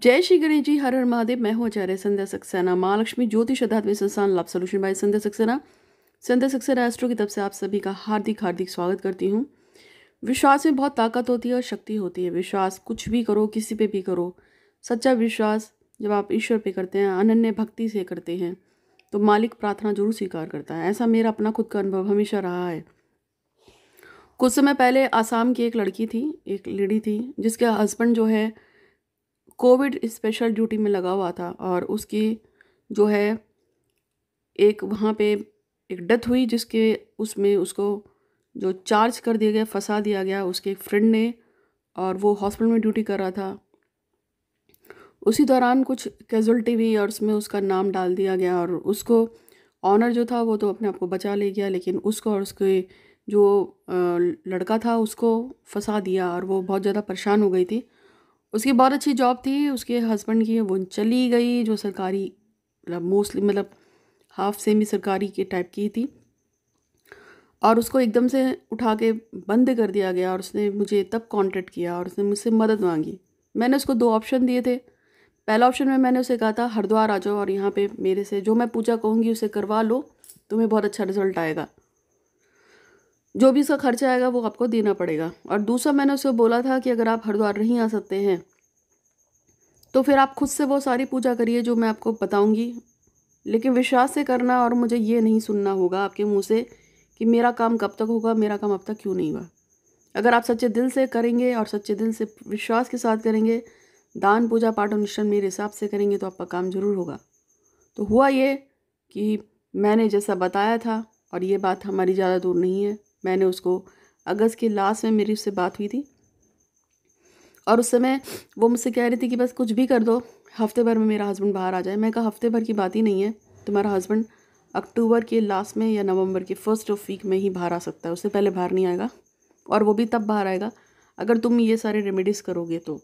जय श्री गणेश जी हर हर महादेव मैं हूँ आचार्य संध्या सक्सेना महालक्ष्मी ज्योतिष अध्यात्मिक संस्थान love solution by Sandhya Saxena Sandhya Saxena astro की तरफ से आप सभी का हार्दिक हार्दिक स्वागत करती हूँ विश्वास में बहुत ताकत होती है और शक्ति होती है विश्वास कुछ भी करो किसी पे भी करो सच्चा विश्वास जब आप ईश्वर पे करते हैं अनन्य भक्ति से करते हैं तो मालिक प्रार्थना जरूर स्वीकार करता है ऐसा मेरा अपना खुद का अनुभव हमेशा रहा है कुछ समय पहले आसाम की एक लड़की थी एक लेडी थी जिसके हस्बैंड जो है कोविड स्पेशल ड्यूटी में लगा हुआ था और उसकी जो है एक वहाँ पे एक डेथ हुई जिसके उसमें उसको जो चार्ज कर दिया गया फंसा दिया गया उसके एक फ्रेंड ने और वो हॉस्पिटल में ड्यूटी कर रहा था उसी दौरान कुछ कैजुअल्टी हुई और उसमें उसका नाम डाल दिया गया और उसको ऑनर जो था वो तो अपने आप को बचा ले गया लेकिन उसको और उसके जो लड़का था उसको फंसा दिया और वो बहुत ज़्यादा परेशान हो गई थी उसकी बहुत अच्छी जॉब थी उसके हस्बैंड की वो चली गई जो सरकारी मोस्टली मतलब हाफ सेमी मतलब सरकारी के टाइप की थी और उसको एकदम से उठा के बंद कर दिया गया और उसने मुझे तब कांटेक्ट किया और उसने मुझसे मदद मांगी मैंने उसको दो ऑप्शन दिए थे पहला ऑप्शन में मैंने उसे कहा था हरिद्वार आ जाओ और यहाँ पे मेरे से जो मैं पूजा कहूँगी उसे करवा लो तुम्हें बहुत अच्छा रिजल्ट आएगा जो भी उसका खर्चा आएगा वो आपको देना पड़ेगा और दूसरा मैंने उसे बोला था कि अगर आप हरिद्वार नहीं आ सकते हैं तो फिर आप खुद से वो सारी पूजा करिए जो मैं आपको बताऊंगी लेकिन विश्वास से करना और मुझे ये नहीं सुनना होगा आपके मुंह से कि मेरा काम कब तक होगा मेरा काम अब तक क्यों नहीं हुआ अगर आप सच्चे दिल से करेंगे और सच्चे दिल से विश्वास के साथ करेंगे दान पूजा पाठ अनुष्ठान मेरे हिसाब से करेंगे तो आपका काम ज़रूर होगा तो हुआ ये कि मैंने जैसा बताया था और ये बात हमारी ज़्यादा दूर नहीं है मैंने उसको अगस्त के लास्ट में मेरी उससे बात हुई थी और उस समय वो मुझसे कह रही थी कि बस कुछ भी कर दो हफ्ते भर में मेरा हस्बैंड बाहर आ जाए मैं कहा हफ्ते भर की बात ही नहीं है तुम्हारा हस्बैंड अक्टूबर के लास्ट में या नवंबर के फर्स्ट ऑफ वीक में ही बाहर आ सकता है उससे पहले बाहर नहीं आएगा और वो भी तब बाहर आएगा अगर तुम ये सारे रेमेडीज़ करोगे तो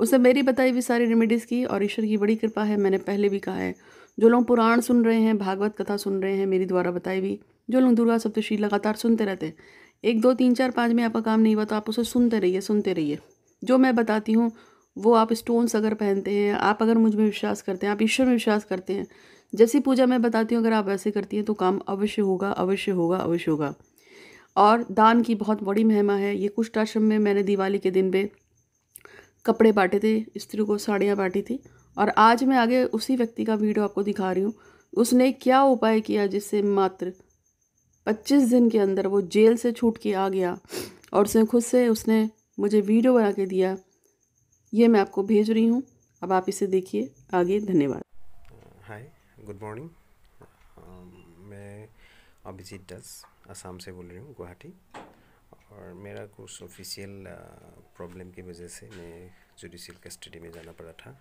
उसने मेरी बताई हुई सारी रेमेडीज़ की और ईश्वर की बड़ी कृपा है मैंने पहले भी कहा है जो लोग पुराण सुन रहे हैं भागवत कथा सुन रहे हैं मेरी द्वारा बताई हुई जो लोग दुर्गा सप्तशी लगातार सुनते रहते हैं एक दो तीन चार पाँच में आपका काम नहीं हुआ तो आप उसे सुनते रहिए सुनते रहिए जो मैं बताती हूँ वो आप स्टोन्स अगर पहनते हैं आप अगर मुझ में विश्वास करते हैं आप ईश्वर में विश्वास करते हैं जैसी पूजा मैं बताती हूँ अगर आप वैसे करती हैं तो काम अवश्य होगा अवश्य होगा अवश्य होगा और दान की बहुत बड़ी महिमा है ये कुष्ठ आश्रम में मैंने दिवाली के दिन पे कपड़े बांटे थे स्त्री को साड़ियाँ बांटी थी और आज मैं आगे उसी व्यक्ति का वीडियो आपको दिखा रही हूँ उसने क्या उपाय किया जिससे मात्र पच्चीस दिन के अंदर वो जेल से छूट के आ गया और उसने खुद से उसने मुझे वीडियो बना के दिया ये मैं आपको भेज रही हूँ अब आप इसे देखिए आगे धन्यवाद हाय गुड मॉर्निंग मैं अभिजीत दस असम से बोल रही हूँ गुवाहाटी और मेरा कुछ ऑफिशियल प्रॉब्लम uh, की वजह से मैं जुडिशियल कस्टडी में जाना पड़ा था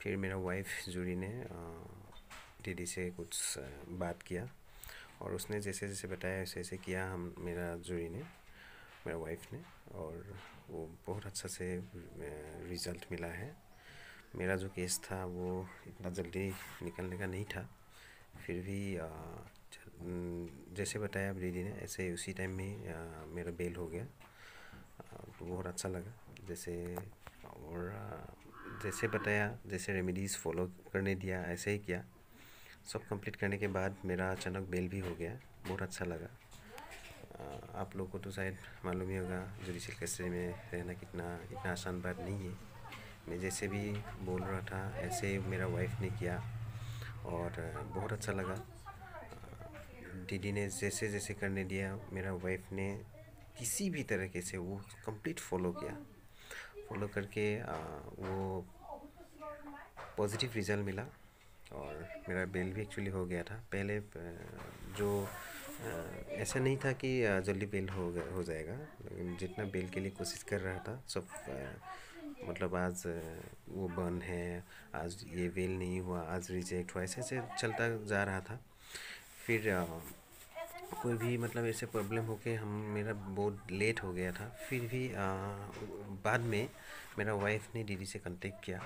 फिर मेरा वाइफ जूरी ने दीदी uh, से कुछ uh, बात किया और उसने जैसे जैसे बताया वैसे ऐसे किया हम मेरा जूरी ने मेरा वाइफ ने और वो बहुत अच्छा से रिज़ल्ट मिला है मेरा जो केस था वो इतना जल्दी निकलने का नहीं था फिर भी जैसे बताया अब ने ऐसे उसी टाइम में मेरा बेल हो गया तो बहुत अच्छा लगा जैसे और जैसे बताया जैसे रेमेडीज़ फॉलो करने दिया ऐसे ही किया सब कंप्लीट करने के बाद मेरा अचानक बेल भी हो गया बहुत अच्छा लगा आप लोग को तो शायद मालूम ही होगा जुडिशल कस्टडी में रहना कितना इतना आसान बात नहीं है मैं जैसे भी बोल रहा था ऐसे मेरा वाइफ ने किया और बहुत अच्छा लगा दीदी ने जैसे जैसे करने दिया मेरा वाइफ ने किसी भी तरीके से वो कंप्लीट फॉलो किया फॉलो करके वो पॉजिटिव रिजल्ट मिला और मेरा बेल भी एक्चुअली हो गया था पहले जो ऐसा नहीं था कि जल्दी बेल हो गया हो जाएगा लेकिन जितना बेल के लिए कोशिश कर रहा था सब मतलब आज वो बंद है आज ये बेल नहीं हुआ आज रिजेक्ट हुआ ऐसे ऐसे चलता जा रहा था फिर कोई भी मतलब ऐसे प्रॉब्लम हो के हम मेरा बहुत लेट हो गया था फिर भी आ, बाद में मेरा वाइफ ने दीदी से कांटेक्ट किया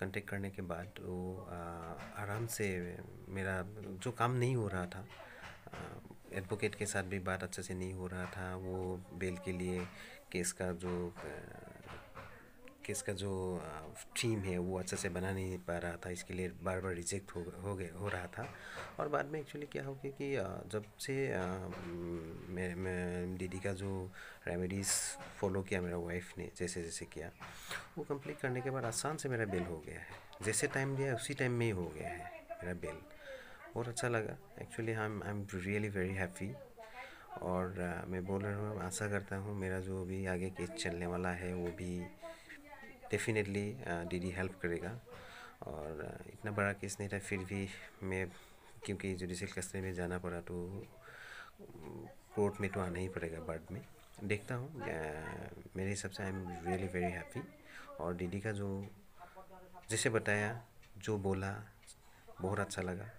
कंटेक्ट करने के बाद वो आराम से मेरा जो काम नहीं हो रहा था एडवोकेट के साथ भी बात अच्छे से नहीं हो रहा था वो बेल के लिए केस का जो कि इसका जो थीम है वो अच्छे से बना नहीं पा रहा था इसके लिए बार बार रिजेक्ट हो हो गए हो रहा था और बाद में एक्चुअली क्या हो गया कि जब से मैं दीदी का जो रेमेडीज़ फॉलो किया मेरा वाइफ ने जैसे जैसे किया वो कंप्लीट करने के बाद आसान से मेरा बिल हो गया है जैसे टाइम दिया उसी टाइम में ही हो गया है मेरा बिल और अच्छा लगा actually I I am really very happy और uh, मैं बोल रहा हूँ आशा करता हूँ मेरा जो भी आगे केस चलने वाला है वो भी डेफिनेटली दीदी हेल्प करेगा और uh, इतना बड़ा केस नहीं था फिर भी मैं क्योंकि जुडिशल कस्टडी में जाना पड़ा तो कोर्ट में तो आना ही पड़ेगा बाद में देखता हूँ uh, मेरे हिसाब से I am really very happy और दीदी का जो जिसे बताया जो बोला बहुत अच्छा लगा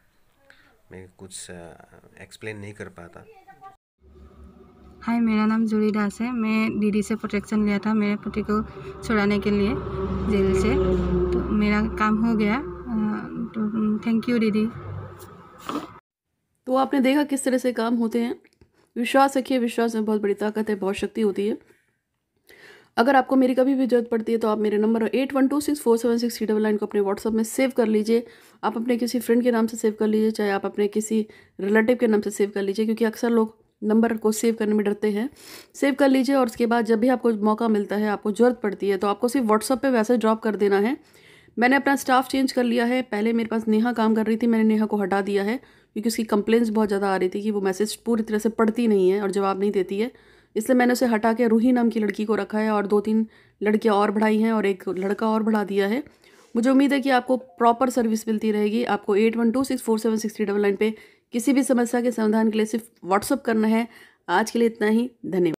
मैं कुछ एक्सप्लेन uh, नहीं कर पाता हाय मेरा नाम जूरी दास है मैं दीदी से प्रोटेक्शन लिया था मेरे पति को छुड़ाने के लिए जेल से तो मेरा काम हो गया तो थैंक यू दीदी तो आपने देखा किस तरह से काम होते हैं विश्वास रखिए विश्वास में बहुत बड़ी ताकत है बहुत शक्ति होती है अगर आपको मेरी कभी भी जरूरत पड़ती है तो आप मेरे number eight one two six four seven six three double nine को अपने व्हाट्सअप में सेव कर लीजिए आप अपने किसी फ्रेंड के नाम से सेव कर लीजिए चाहे आप अपने किसी रिलेटिव के नाम से सेव कर लीजिए क्योंकि अक्सर लोग नंबर को सेव करने में डरते हैं सेव कर लीजिए और उसके बाद जब भी आपको मौका मिलता है आपको ज़रूरत पड़ती है तो आपको सिर्फ व्हाट्सअप पे वैसे ड्रॉप कर देना है मैंने अपना स्टाफ चेंज कर लिया है पहले मेरे पास नेहा काम कर रही थी मैंने नेहा को हटा दिया है क्योंकि उसकी कंप्लेंट्स बहुत ज़्यादा आ रही थी कि वो मैसेज पूरी तरह से पढ़ती नहीं है और जवाब नहीं देती है इसलिए मैंने उसे हटा के रूही नाम की लड़की को रखा है और दो तीन लड़कियाँ और बढ़ाई हैं और एक लड़का और बढ़ा दिया है मुझे उम्मीद है कि आपको प्रॉपर सर्विस मिलती रहेगी आपको eight one two six four seven six three double nine पर किसी भी समस्या के समाधान के लिए सिर्फ व्हाट्सअप करना है आज के लिए इतना ही धन्यवाद